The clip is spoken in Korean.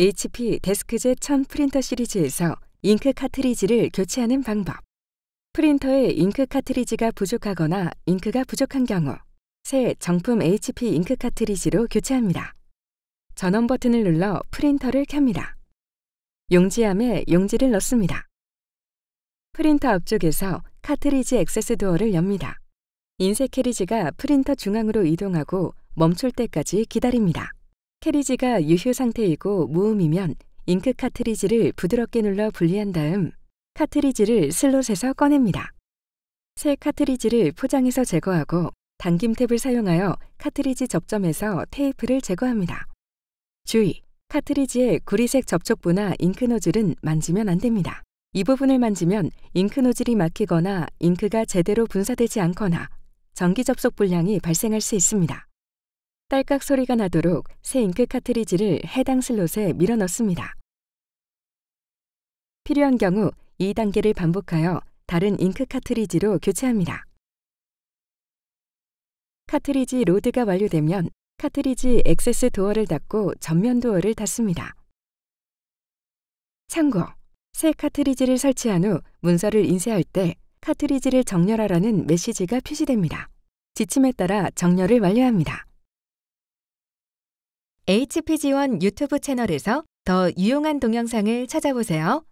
HP 데스크제 1000 프린터 시리즈에서 잉크 카트리지를 교체하는 방법. 프린터에 잉크 카트리지가 부족하거나 잉크가 부족한 경우 새 정품 HP 잉크 카트리지로 교체합니다. 전원 버튼을 눌러 프린터를 켭니다. 용지함에 용지를 넣습니다. 프린터 앞쪽에서 카트리지 액세스 도어를 엽니다. 인쇄 캐리지가 프린터 중앙으로 이동하고 멈출 때까지 기다립니다. 캐리지가 유효 상태이고 무음이면 잉크 카트리지를 부드럽게 눌러 분리한 다음 카트리지를 슬롯에서 꺼냅니다. 새 카트리지를 포장해서 제거하고 당김 탭을 사용하여 카트리지 접점에서 테이프를 제거합니다. 주의! 카트리지의 구리색 접촉부나 잉크 노즐은 만지면 안 됩니다. 이 부분을 만지면 잉크 노즐이 막히거나 잉크가 제대로 분사되지 않거나 전기 접속 불량이 발생할 수 있습니다. 딸깍 소리가 나도록 새 잉크 카트리지를 해당 슬롯에 밀어넣습니다. 필요한 경우 2단계를 반복하여 다른 잉크 카트리지로 교체합니다. 카트리지 로드가 완료되면 카트리지 액세스 도어를 닫고 전면 도어를 닫습니다. 참고, 새 카트리지를 설치한 후 문서를 인쇄할 때 카트리지를 정렬하라는 메시지가 표시됩니다. 지침에 따라 정렬을 완료합니다. h p g 1 유튜브 채널에서 더 유용한 동영상을 찾아보세요.